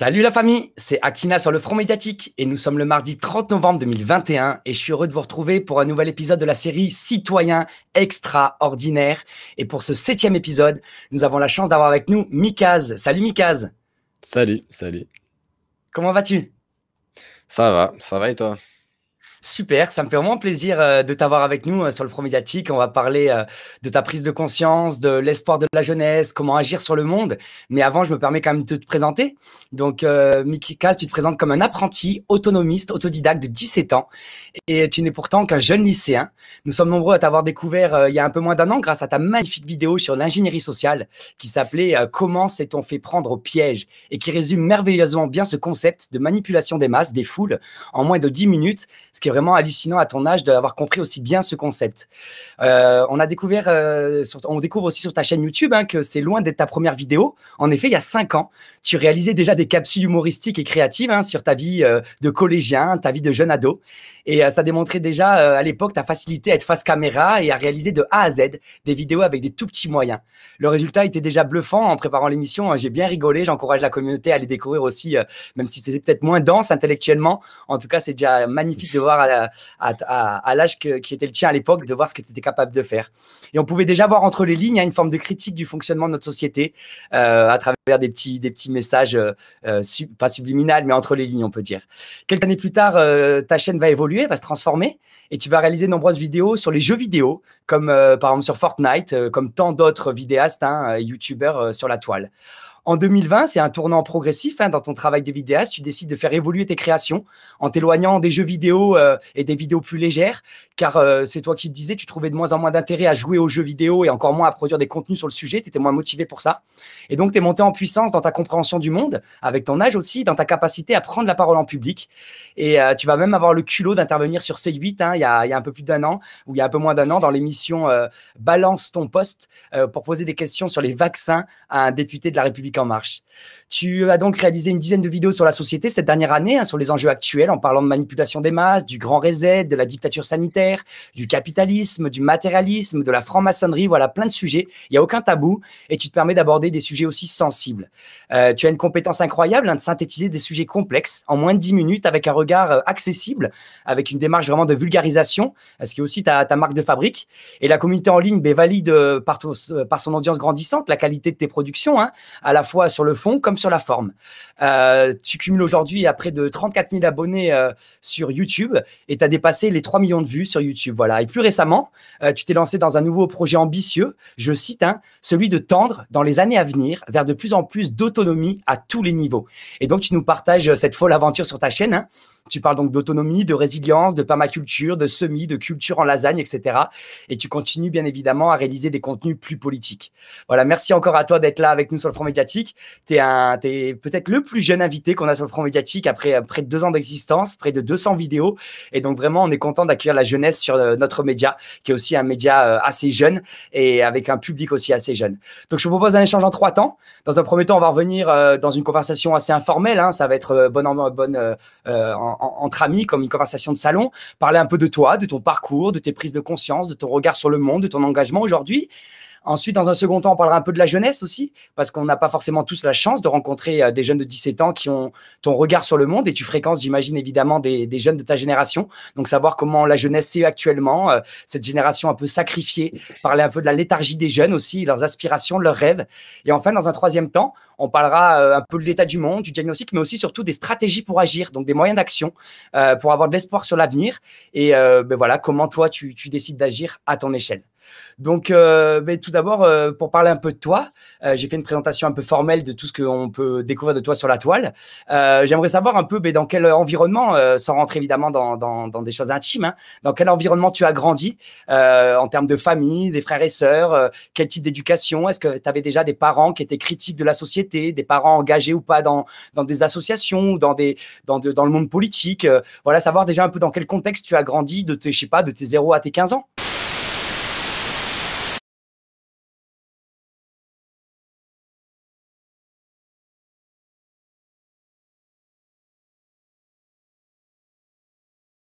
Salut la famille, c'est Akina sur le front médiatique et nous sommes le mardi 30 novembre 2021 et je suis heureux de vous retrouver pour un nouvel épisode de la série Citoyens extraordinaires. Et pour ce septième épisode, nous avons la chance d'avoir avec nous Mikaz. Salut Mikaz. Salut, salut. Comment vas-tu Ça va, ça va et toi Super, ça me fait vraiment plaisir euh, de t'avoir avec nous euh, sur le Front Médiatique. On va parler euh, de ta prise de conscience, de l'espoir de la jeunesse, comment agir sur le monde. Mais avant, je me permets quand même de te présenter. Donc, Mickey Kass, tu te présentes comme un apprenti, autonomiste, autodidacte de 17 ans. Et tu n'es pourtant qu'un jeune lycéen. Nous sommes nombreux à t'avoir découvert il y a un peu moins d'un an grâce à ta magnifique vidéo sur l'ingénierie sociale qui s'appelait Comment s'est-on fait prendre au piège et qui résume merveilleusement bien ce concept de manipulation des masses, des foules, en moins de 10 minutes, ce qui vraiment hallucinant à ton âge d'avoir compris aussi bien ce concept. Euh, on a découvert, euh, on découvre aussi sur ta chaîne YouTube hein, que c'est loin d'être ta première vidéo. En effet, il y a cinq ans, tu réalisais déjà des capsules humoristiques et créatives hein, sur ta vie euh, de collégien, ta vie de jeune ado. Et euh, ça démontrait déjà euh, à l'époque ta facilité à être face caméra et à réaliser de A à Z des vidéos avec des tout petits moyens. Le résultat était déjà bluffant en préparant l'émission. Hein. J'ai bien rigolé. J'encourage la communauté à les découvrir aussi, euh, même si c'était peut-être moins dense intellectuellement. En tout cas, c'est déjà magnifique de voir à, l'âge qui était le tien à l'époque, de voir ce que tu étais capable de faire. Et on pouvait déjà voir entre les lignes hein, une forme de critique du fonctionnement de notre société à travers des petits, des petits messages, pas subliminal, mais entre les lignes, on peut dire. Quelques années plus tard, ta chaîne va évoluer va se transformer. Et tu vas réaliser de nombreuses vidéos sur les jeux vidéo, comme euh, par exemple sur Fortnite, euh, comme tant d'autres vidéastes hein, euh, youtubeurs sur la toile. En 2020, c'est un tournant progressif hein, dans ton travail de vidéaste. Tu décides de faire évoluer tes créations en t'éloignant des jeux vidéo euh, et des vidéos plus légères, car euh, c'est toi qui le disais, tu trouvais de moins en moins d'intérêt à jouer aux jeux vidéo et encore moins à produire des contenus sur le sujet. Tu étais moins motivé pour ça. Et donc, tu es monté en puissance dans ta compréhension du monde, avec ton âge aussi, dans ta capacité à prendre la parole en public. Et euh, tu vas même avoir le culot d'intervenir sur C8 hein, il y, a un peu plus d'un an, ou il y a un peu moins d'un an, dans l'émission Balance ton poste, pour poser des questions sur les vaccins à un député de la République en marche. Tu as donc réalisé une dizaine de vidéos sur la société cette dernière année, hein, sur les enjeux actuels, en parlant de manipulation des masses, du grand reset, de la dictature sanitaire, du capitalisme, du matérialisme, de la franc-maçonnerie, voilà, plein de sujets. Il n'y a aucun tabou et tu te permets d'aborder des sujets aussi sensibles. Euh, tu as une compétence incroyable hein, de synthétiser des sujets complexes en moins de 10 minutes avec un regard euh, accessible, avec une démarche vraiment de vulgarisation, euh, ce qui est aussi ta, ta marque de fabrique. Et la communauté en ligne bah, valide par, son audience grandissante la qualité de tes productions, hein, à la fois sur le fond comme sur la forme. Euh, tu cumules aujourd'hui à près de 34 000 abonnés euh, sur YouTube et tu as dépassé les 3 millions de vues sur YouTube. Voilà. Et plus récemment, euh, tu t'es lancé dans un nouveau projet ambitieux, je cite, hein, celui de tendre dans les années à venir vers de plus en plus d'autonomie à tous les niveaux. Et donc, tu nous partages cette folle aventure sur ta chaîne. Hein. Tu parles donc d'autonomie, de résilience, de permaculture, de semis, de culture en lasagne, etc. Et tu continues bien évidemment à réaliser des contenus plus politiques. Voilà, merci encore à toi d'être là avec nous sur le front médiatique. Tu es, es peut-être le plus jeune invité qu'on a sur le front médiatique après euh, près de deux ans d'existence, près de 200 vidéos. Et donc vraiment, on est content d'accueillir la jeunesse sur euh, notre média, qui est aussi un média euh, assez jeune et avec un public aussi assez jeune. Donc je vous propose un échange en trois temps. Dans un premier temps, on va revenir dans une conversation assez informelle. Hein. Ça va être bonne, bonne en, entre amis, comme une conversation de salon, parler un peu de toi, de ton parcours, de tes prises de conscience, de ton regard sur le monde, de ton engagement aujourd'hui. Ensuite, dans un second temps, on parlera un peu de la jeunesse aussi, parce qu'on n'a pas forcément tous la chance de rencontrer euh, des jeunes de 17 ans qui ont ton regard sur le monde et tu fréquences, j'imagine, évidemment des, jeunes de ta génération. Donc, savoir comment la jeunesse est actuellement, euh, cette génération un peu sacrifiée, parler un peu de la léthargie des jeunes aussi, leurs aspirations, leurs rêves. Et enfin, dans un troisième temps, on parlera euh, un peu de l'état du monde, du diagnostic, mais aussi surtout des stratégies pour agir, donc des moyens d'action pour avoir de l'espoir sur l'avenir. Et ben voilà, comment toi, tu décides d'agir à ton échelle. Donc, euh, tout d'abord, euh, pour parler un peu de toi, euh, j'ai fait une présentation un peu formelle de tout ce qu'on peut découvrir de toi sur la toile. J'aimerais savoir un peu mais dans quel environnement, sans rentrer évidemment dans, dans, dans des choses intimes, hein, dans quel environnement tu as grandi en termes de famille, des frères et sœurs, quel type d'éducation Est-ce que tu avais déjà des parents qui étaient critiques de la société, des parents engagés ou pas dans, dans des associations ou dans, des, dans, le monde politique Voilà, savoir déjà un peu dans quel contexte tu as grandi de tes, je sais pas, de tes 0 à tes 15 ans.